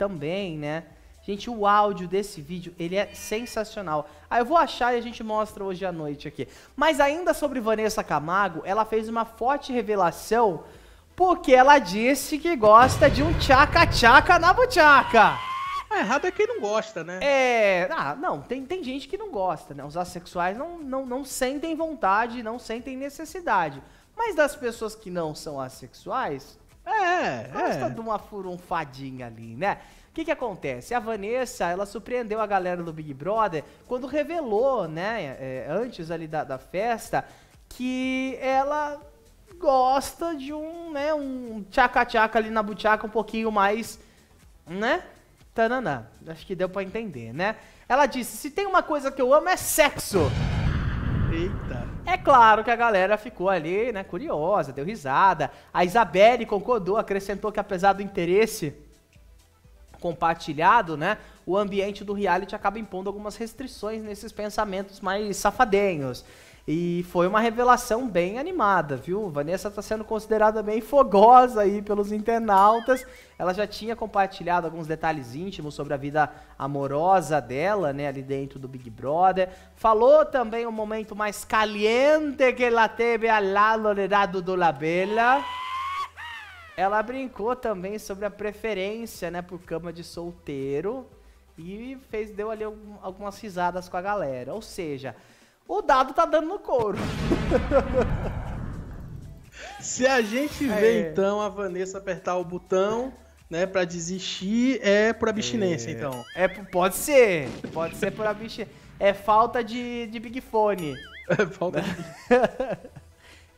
também, né? Gente, o áudio desse vídeo, ele é sensacional. Aí ah, eu vou achar e a gente mostra hoje à noite aqui. Mas ainda sobre Vanessa Camargo, ela fez uma forte revelação porque ela disse que gosta de um tchaca-tchaca na butiaca Ah, é, errado é quem não gosta, né? É, ah, não, tem, tem gente que não gosta, né? Os assexuais não, não, não sentem vontade, não sentem necessidade. Mas das pessoas que não são assexuais, é, tá Gosta é. de uma furunfadinha ali, né? O que, que acontece? A Vanessa, ela surpreendeu a galera do Big Brother quando revelou, né, é, antes ali da, da festa, que ela gosta de um, né, um tchaca-tchaca ali na butiaca um pouquinho mais, né? Tananã. Acho que deu para entender, né? Ela disse: se tem uma coisa que eu amo é sexo. Eita. É claro que a galera ficou ali, né, curiosa, deu risada. A Isabelle concordou, acrescentou que apesar do interesse compartilhado, né, o ambiente do reality acaba impondo algumas restrições nesses pensamentos mais safadinhos. E foi uma revelação bem animada, viu? Vanessa está sendo considerada bem fogosa aí pelos internautas. Ela já tinha compartilhado alguns detalhes íntimos sobre a vida amorosa dela, né, ali dentro do Big Brother. Falou também um momento mais caliente que ela teve lá no lado do Labela. Ela brincou também sobre a preferência, né, por cama de solteiro e fez deu ali algumas risadas com a galera. Ou seja, o dado tá dando no couro. Se a gente vê, é. então, a Vanessa apertar o botão, né, pra desistir, é por abstinência, é. então. É, pode ser. Pode ser por abstinência. É falta de, de Big Fone. É falta de Big Fone.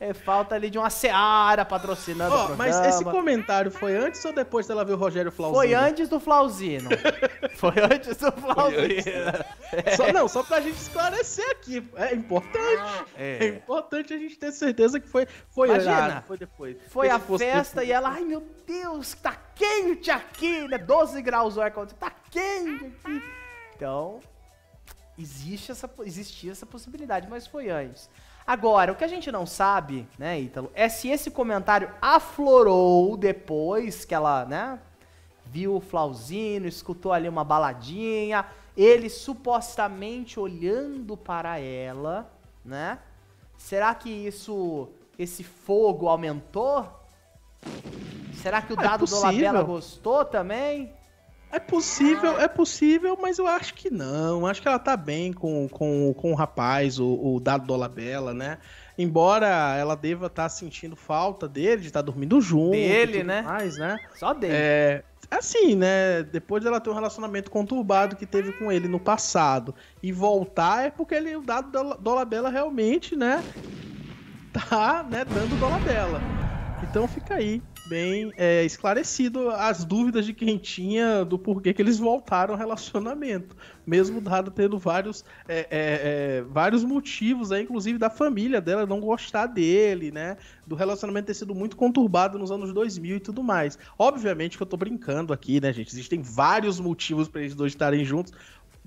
É falta ali de uma Seara patrocinando oh, Mas esse comentário foi antes ou depois dela ver o Rogério Flauzino? Foi antes do Flauzino. foi antes do Flauzino. Antes. Só, não, só pra gente esclarecer aqui. É importante. É, é importante a gente ter certeza que foi, foi Imagina, errado, foi depois. Foi a festa depois. e ela, ai meu Deus, tá quente aqui, né? 12 graus o ar-condicionado, tá quente aqui. Então, Existe essa, existia essa possibilidade, mas foi antes. Agora, o que a gente não sabe, né, Ítalo, é se esse comentário aflorou depois que ela, né, viu o Flauzino, escutou ali uma baladinha, ele supostamente olhando para ela, né? Será que isso, esse fogo aumentou? Será que o é dado é do Labela gostou também? É possível, ah. é possível, mas eu acho que não. Acho que ela tá bem com, com, com o rapaz, o, o Dado Dolabella, né? Embora ela deva estar tá sentindo falta dele, de estar tá dormindo junto. Dele, né? Mais, né? Só dele. É, assim, né? Depois dela ter um relacionamento conturbado que teve com ele no passado e voltar, é porque ele, o Dado Dolabella realmente, né? Tá, né? Dando Dolabella. Então fica aí bem é, esclarecido as dúvidas de quem tinha do porquê que eles voltaram ao relacionamento, mesmo dado tendo vários, é, é, é vários motivos, aí, né, inclusive da família dela não gostar dele, né? Do relacionamento ter sido muito conturbado nos anos 2000 e tudo mais. Obviamente que eu tô brincando aqui, né, gente? Existem vários motivos para eles dois estarem juntos.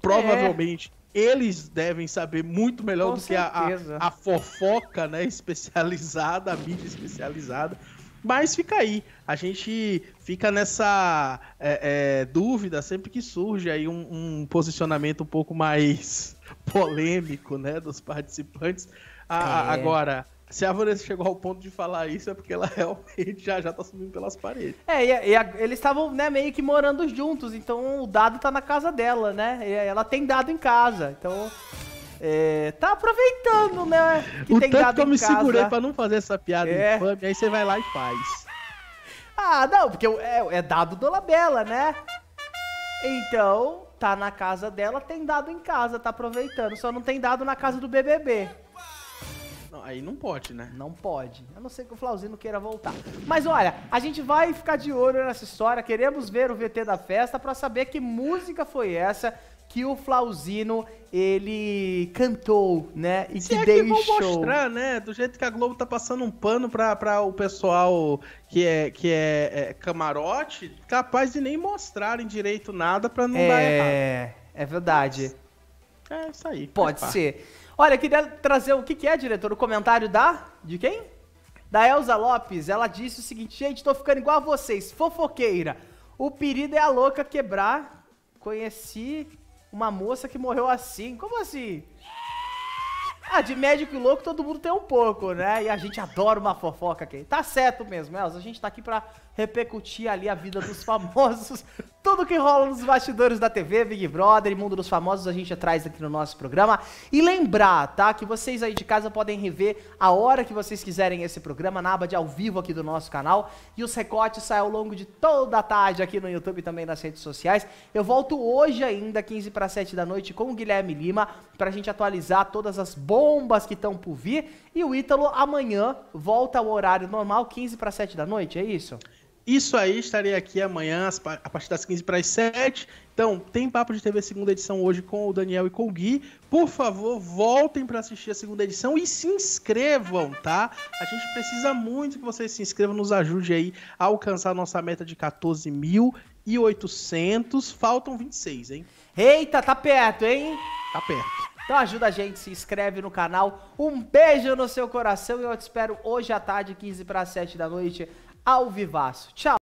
Provavelmente eles devem saber muito melhor Com do que a, a, a, fofoca, né? Especializada, a mídia especializada. Mas fica aí, a gente fica nessa é, é, dúvida sempre que surge aí um, um, posicionamento um pouco mais polêmico, né, dos participantes. A, é. Agora, se a Vanessa chegou ao ponto de falar isso, é porque ela realmente já já tá subindo pelas paredes. É, e, e a, eles estavam né, meio que morando juntos, então o dado tá na casa dela, né? Ela tem dado em casa, então. É, tá aproveitando, né? Que o tem tanto que eu me casa. segurei pra não fazer essa piada é. infame, aí você vai lá e faz. Ah, não, porque é, é dado do Labela, né? Então, tá na casa dela, tem dado em casa, tá aproveitando. Só não tem dado na casa do BBB. Não, aí não pode, né? Não pode. A não ser que o Flauzino queira voltar. Mas olha, a gente vai ficar de olho nessa história. Queremos ver o VT da festa para saber que música foi essa que o Flauzino ele cantou, né? E Se que é deixou. Que mostrar, né? Do jeito que a Globo tá passando um pano pra, o pessoal que é que é, é camarote, capaz de nem mostrarem direito nada pra não é, dar errado. É, é verdade. É isso aí. Pode ser. Olha, queria trazer o que, que é, diretor? O comentário da. De quem? Da Elza Lopes. Ela disse o seguinte: gente, tô ficando igual a vocês, fofoqueira. O perigo é a louca quebrar. Conheci uma moça que morreu assim. Como assim? Ah, de médico e louco todo mundo tem um pouco, né? E a gente adora uma fofoca aqui. Tá certo mesmo, Elza. A gente tá aqui pra repercutir ali a vida dos famosos, tudo que rola nos bastidores da TV, Big Brother e Mundo dos Famosos a gente traz aqui no nosso programa. E lembrar, tá, que vocês aí de casa podem rever a hora que vocês quiserem esse programa na aba de ao vivo aqui do nosso canal. E os recortes saem ao longo de toda a tarde aqui no YouTube e também nas redes sociais. Eu volto hoje ainda, 15 para 7 da noite, com o Guilherme Lima, para a gente atualizar todas as bombas que estão por vir. E o Ítalo amanhã volta ao horário normal, 15 para 7 da noite, é isso? Isso aí, estarei aqui amanhã a partir das 15 para as 7. Então, tem Papo de TV segunda edição hoje com o Daniel e com o Gui. Por favor, voltem para assistir a segunda edição e se inscrevam, tá? A gente precisa muito que vocês se inscrevam, nos ajude aí a alcançar a nossa meta de 14.800. Faltam 26, hein? Eita, tá perto, hein? Tá perto. Então ajuda a gente, se inscreve no canal. Um beijo no seu coração e eu te espero hoje à tarde, 15 para 7 da noite, ao vivaço. Tchau!